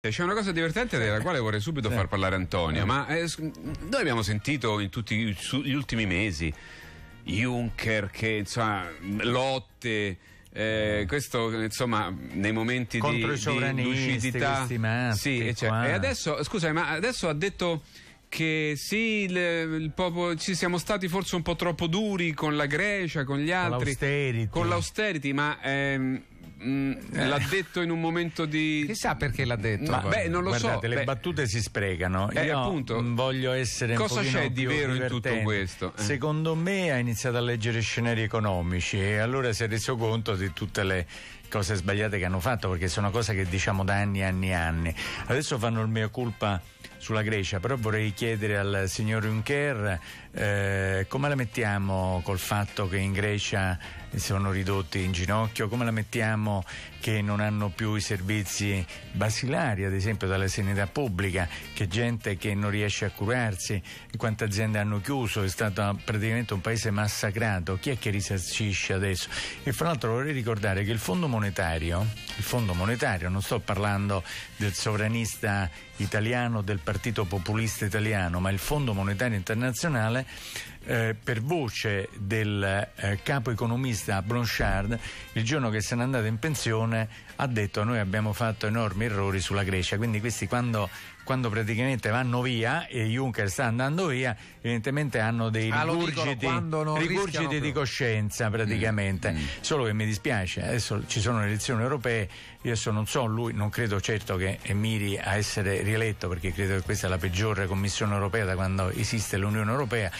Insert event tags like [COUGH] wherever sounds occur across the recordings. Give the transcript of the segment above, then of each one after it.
Eh, c'è una cosa divertente della quale vorrei subito far parlare Antonio, eh. ma eh, noi abbiamo sentito in tutti gli ultimi mesi Juncker che insomma lotte eh, questo insomma nei momenti Contro di, di lucidità matti, sì, cioè, e adesso scusami ma adesso ha detto che sì, il, il popolo, ci siamo stati forse un po' troppo duri con la Grecia, con gli altri, con l'austerity, con l'austerity ma ehm, mh, mm, eh. l'ha detto in un momento di... Chissà perché l'ha detto. Ma, beh, non lo Guardate, so. Le beh. battute si sprecano. Eh, appunto, voglio essere un Cosa c'è di vero divertente. in tutto questo? Eh. Secondo me ha iniziato a leggere scenari economici e allora si è reso conto di tutte le cose sbagliate che hanno fatto perché sono cose che diciamo da anni e anni e anni. Adesso fanno il mea colpa sulla Grecia, però vorrei chiedere al signor Juncker eh, come la mettiamo col fatto che in Grecia sono ridotti in ginocchio, come la mettiamo che non hanno più i servizi basilari, ad esempio dalla sanità pubblica, che gente che non riesce a curarsi, quante aziende hanno chiuso, è stato praticamente un paese massacrato, chi è che risarcisce adesso? E fra l'altro vorrei ricordare che il Fondo Monetario, il Fondo Monetario, non sto parlando del sovranista italiano, del Partito Populista italiano, ma il Fondo Monetario Internazionale eh, per voce del eh, capo economista Blanchard il giorno che se n'è andato in pensione, ha detto noi abbiamo fatto enormi errori sulla Grecia. Quindi questi quando quando praticamente vanno via e Juncker sta andando via, evidentemente hanno dei ah, rigurgiti di coscienza praticamente. Mm. Mm. Solo che mi dispiace, adesso ci sono le elezioni europee, io adesso non so, lui non credo certo che miri a essere rieletto perché credo che questa è la peggiore commissione europea da quando esiste l'Unione Europea,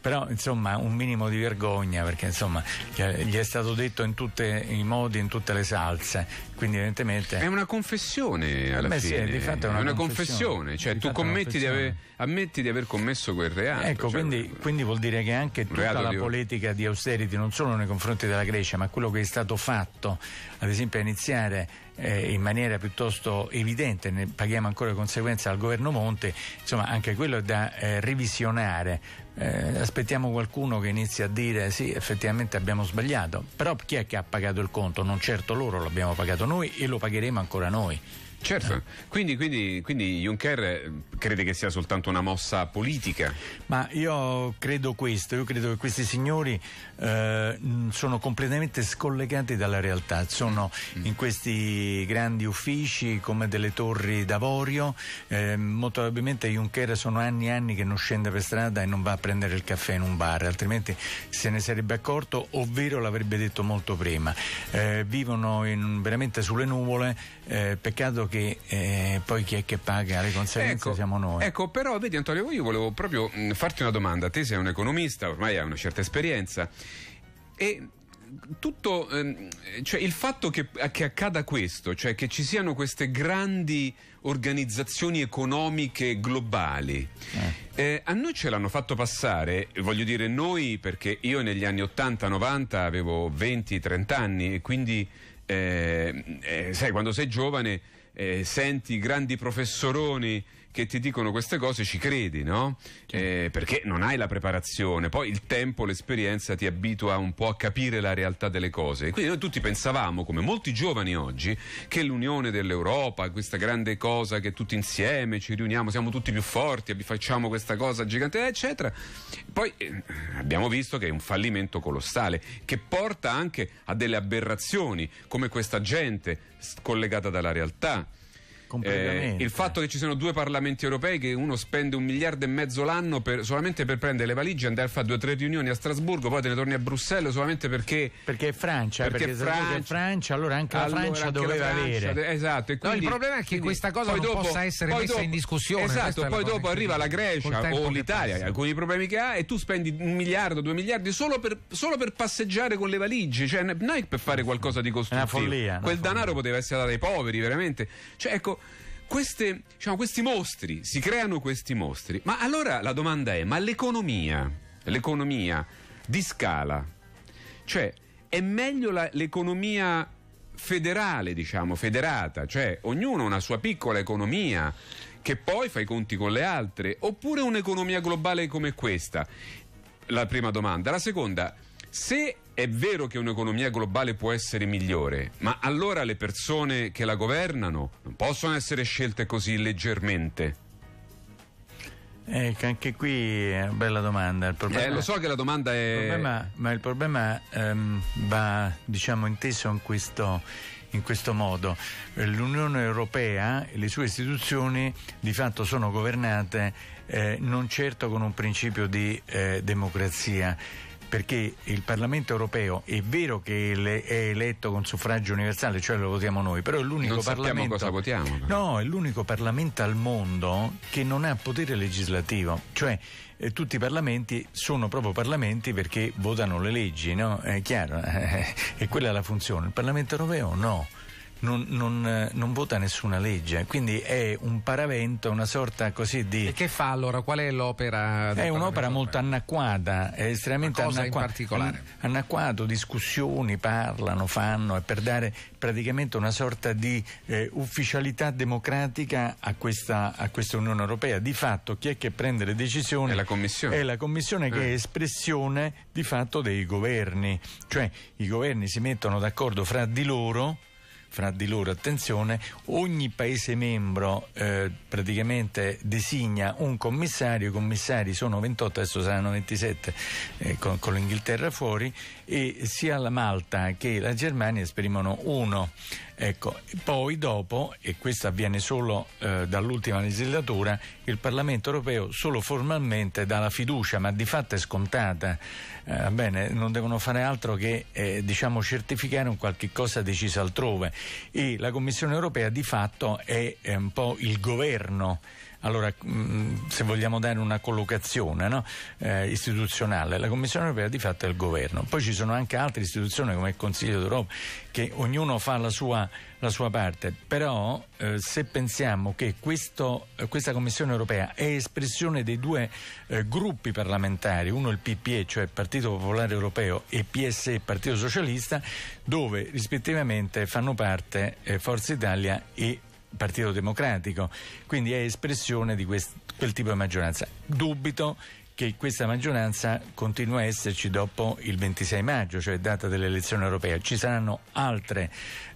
però insomma un minimo di vergogna perché insomma gli è stato detto in tutti i modi, in tutte le salse quindi evidentemente... È una confessione alla Beh, fine. Sì, di fatto è una, è una confessione. confessione. Cioè tu confetti di aver, ammetti di aver commesso quel reato. Ecco, cioè, quindi, quindi, vuol dire che anche tutta la di... politica di austerity, non solo nei confronti della Grecia, ma quello che è stato fatto, ad esempio a iniziare eh, in maniera piuttosto evidente, ne paghiamo ancora le conseguenze al governo Monte, insomma anche quello è da eh, revisionare eh, aspettiamo qualcuno che inizi a dire sì, effettivamente abbiamo sbagliato, però chi è che ha pagato il conto? Non certo loro l'abbiamo pagato noi e lo pagheremo ancora noi. Certo, eh. quindi, quindi, quindi, Juncker eh, crede che sia soltanto una mossa politica? Ma io credo questo, io credo che questi signori eh, sono completamente scollegati dalla realtà, sono mm. in questi grandi uffici come delle torri d'avorio, eh, molto probabilmente Juncker sono anni e anni che non scende per strada e non va a prendere il caffè in un bar, altrimenti se ne sarebbe accorto, ovvero l'avrebbe detto molto prima. Eh, vivono in, veramente sulle nuvole, eh, peccato che eh, poi chi è che paga le conseguenze ecco, siamo noi. Ecco, però vedi Antonio, io volevo proprio mh, mm, farti una domanda. Te sei un economista, ormai hai una certa esperienza e tutto, ehm, cioè il fatto che, che, accada questo, cioè che ci siano queste grandi organizzazioni economiche globali, eh. Eh, a noi ce l'hanno fatto passare, voglio dire noi, perché io negli anni 80-90 avevo 20-30 anni e quindi, eh, eh, sai, quando sei giovane eh, senti grandi professoroni che ti dicono queste cose ci credi, no? Eh, perché non hai la preparazione, poi il tempo, l'esperienza ti abitua un po' a capire la realtà delle cose. quindi noi tutti pensavamo, come molti giovani oggi, che l'unione dell'Europa, questa grande cosa che tutti insieme ci riuniamo, siamo tutti più forti, facciamo questa cosa gigante, eccetera. Poi eh, abbiamo visto che è un fallimento colossale, che porta anche a delle aberrazioni, come questa gente scollegata dalla realtà, eh, il fatto che ci siano due parlamenti europei che uno spende un miliardo e mezzo l'anno per, solamente per prendere le valigie, andare a fare due o tre riunioni a Strasburgo, poi te ne torni a Bruxelles solamente perché. Perché è Francia, perché, perché Francia, Francia, allora anche allora la Francia anche doveva Francia, avere. Esatto. Quindi, no, il problema è che questa cosa non dopo, possa essere messa dopo, in discussione. Esatto, poi dopo arriva la Grecia o l'Italia, alcuni problemi che ha, e tu spendi un miliardo, due miliardi solo per, solo per passeggiare con le valigie, cioè non è per fare qualcosa di costruttivo. È una follia. Quel follia. denaro poteva essere dato ai poveri, veramente. Cioè, ecco, queste, diciamo, questi mostri, si creano questi mostri. Ma allora la domanda è, ma l'economia, l'economia di scala, cioè è meglio la, l'economia federale, diciamo, federata, cioè ognuno ha una sua piccola economia che poi fa i conti con le altre, oppure un'economia globale come questa? La prima domanda. La seconda, se è vero che un'economia globale può essere migliore, ma allora le persone che la governano non possono essere scelte così leggermente. Ecco, anche qui è una bella domanda. Problema, eh, lo so che la domanda è. Il problema, ma il problema ehm, va, diciamo, inteso in questo, in questo modo. L'Unione Europea e le sue istituzioni di fatto sono governate eh, non certo con un principio di eh, democrazia perché il Parlamento europeo è vero che è eletto con suffragio universale, cioè lo votiamo noi, però è l'unico non Parlamento cosa votiamo. Però. No, è l'unico Parlamento al mondo che non ha potere legislativo, cioè eh, tutti i parlamenti sono proprio parlamenti perché votano le leggi, no? È chiaro, eh, [LAUGHS] e quella la funzione. Il Parlamento europeo no non, non, eh, non, vota nessuna legge, quindi è un paravento, una sorta così di... E che fa allora? Qual è l'opera? È un'opera molto anacquata, è estremamente anacquata. particolare? Anacquato, discussioni, parlano, fanno, è per dare praticamente una sorta di eh, ufficialità democratica a questa, a questa, Unione Europea. Di fatto chi è che prende le decisioni? È la Commissione. È la Commissione eh. che è eh. espressione di fatto dei governi, cioè i governi si mettono d'accordo fra di loro fra di loro. Attenzione, ogni Paese membro eh, praticamente designa un commissario, i commissari sono 28, adesso saranno 27 eh, con, con l'Inghilterra fuori e sia la Malta che la Germania esprimono uno Ecco, poi dopo, e questo avviene solo eh, dall'ultima legislatura, il Parlamento europeo solo formalmente dà la fiducia, ma di fatto è scontata. Eh, bene, non devono fare altro che eh, diciamo, certificare un qualche cosa deciso altrove. E la Commissione europea di fatto è, è un po' il governo. Allora, mm, se vogliamo dare una collocazione no? eh, istituzionale, la Commissione europea di fatto è il governo. Poi ci sono anche altre istituzioni come il Consiglio d'Europa che ognuno fa la sua, la sua parte, però eh, se pensiamo che questo, eh, questa Commissione europea è espressione dei due eh, gruppi parlamentari, uno il PPE, cioè il Partito Popolare Europeo, e PSE, il Partito Socialista, dove rispettivamente fanno parte eh, Forza Italia e Partito Democratico, quindi è espressione di quest, quel tipo di maggioranza. Dubito che questa maggioranza continua a esserci dopo il 26 maggio, cioè data dell'elezione europea. Ci saranno altre,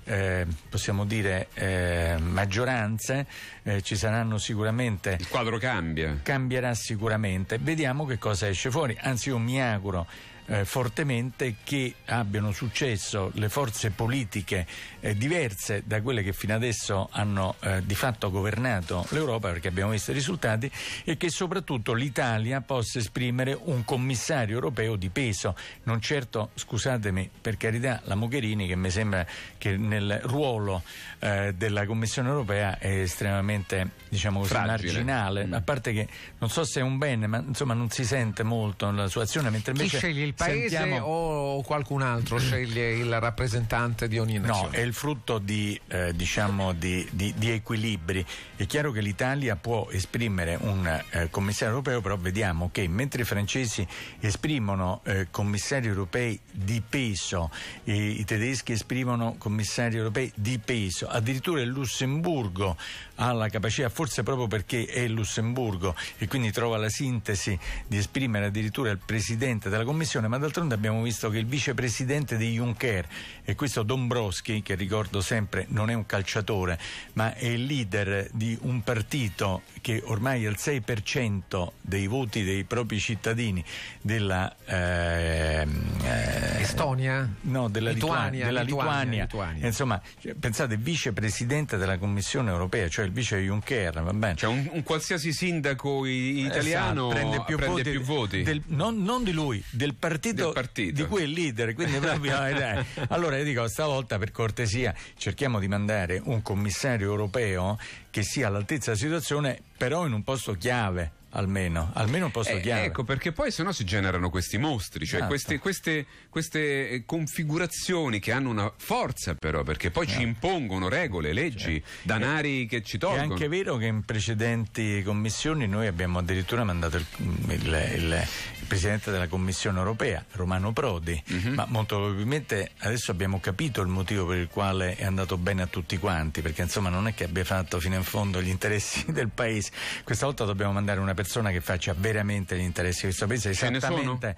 eh, possiamo dire, eh, maggioranze, eh, ci saranno sicuramente... Il quadro cambia. Cambierà sicuramente. Vediamo che cosa esce fuori. Anzi, io mi auguro eh, fortemente che abbiano successo le forze politiche eh, diverse da quelle che fino adesso hanno eh, di fatto governato l'Europa, perché abbiamo visto i risultati, e che soprattutto l'Italia possa esprimere un commissario europeo di peso. Non certo, scusatemi per carità, la Mogherini che mi sembra che nel ruolo eh, della Commissione europea è estremamente, diciamo così, marginale, mm. a parte che non so se è un bene, ma insomma non si sente molto nella sua azione, mentre invece paese Sentiamo... o qualcun altro sceglie il rappresentante di ogni nazione? No, è il frutto di, eh, diciamo di, di, di, equilibri. È chiaro che l'Italia può esprimere un eh, commissario europeo, però vediamo che mentre i francesi esprimono eh, commissari europei di peso, i, i tedeschi esprimono commissari europei di peso, addirittura il Lussemburgo ha la capacità, forse proprio perché è il Lussemburgo e quindi trova la sintesi di esprimere addirittura il presidente della Commissione, ma d'altronde abbiamo visto che il vicepresidente di Juncker, e questo Dombrovski, che ricordo sempre non è un calciatore, ma è il leader di un partito che ormai è il 6% dei voti dei propri cittadini della ehm, eh, Estonia? No, della Lituania, Lituania, della Lituania. Lituania. Insomma, cioè, pensate, vicepresidente della Commissione europea, cioè il vice Juncker, va bene. Cioè un, un qualsiasi sindaco eh, italiano esatto, prende più prende voti, più voti. Del, non, non, di lui, del partito, del partito, di cui è leader, quindi proprio... [LAUGHS] eh, allora io dico stavolta per cortesia cerchiamo di mandare un commissario europeo che sia all'altezza della situazione però in un posto chiave Almeno, almeno un posto eh, chiaro. Ecco, perché poi sennò si generano questi mostri, cioè certo. queste, queste, queste, eh, configurazioni che hanno una forza però, perché poi no. ci certo. impongono regole, leggi, cioè, danari è, che ci tolgono. È anche vero che in precedenti commissioni noi abbiamo addirittura mandato il, il, il presidente della Commissione europea, Romano Prodi, mm-hmm. ma molto probabilmente adesso abbiamo capito il motivo per il quale è andato bene a tutti quanti, perché insomma non è che abbia fatto fino in fondo gli interessi [LAUGHS] del paese. Questa volta dobbiamo mandare una persona che faccia veramente gli interessi di questo paese. Esattamente.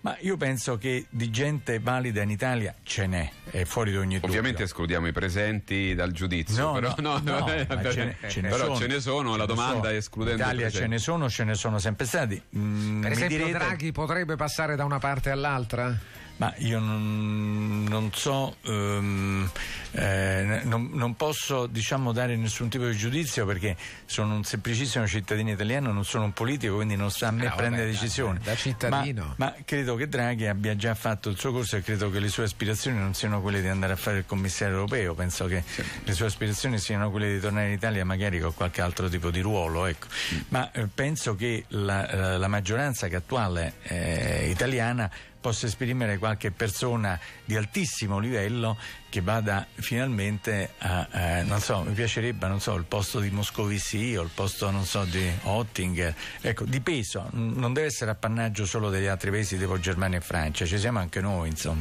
Ma io penso che di gente valida in Italia ce n'è, è fuori di ogni dubbio. Ovviamente escludiamo i presenti dal giudizio, no, però, no, no, eh, ce, ne, ce ne però sono, ce ne sono, la domanda so. è escludendo In Italia ce ne sono, ce ne sono sempre stati. Mm, per esempio direte... Draghi potrebbe passare da una parte all'altra? Ma io non, non so... Um, eh, non, non, posso diciamo, dare nessun tipo di giudizio perché sono un semplicissimo cittadino italiano, non sono un politico, quindi non sta a me no, ah, prendere vabbè, decisioni. Da, da cittadino. Ma, ma, credo che Draghi abbia già fatto il suo corso e credo che le sue aspirazioni non siano quelle di andare a fare il commissario europeo, penso che sì. le sue aspirazioni siano quelle di tornare in Italia magari con qualche altro tipo di ruolo. Ecco. Ma eh, penso che la, eh, la maggioranza che attuale eh, italiana possa esprimere qualche persona di altissimo livello che vada finalmente a, eh, non so, mi piacerebbe, non so, il posto di Moscovici o il posto, non so, di Oettinger, ecco, di peso, non deve essere appannaggio solo degli altri paesi tipo Germania e Francia, ci siamo anche noi, insomma.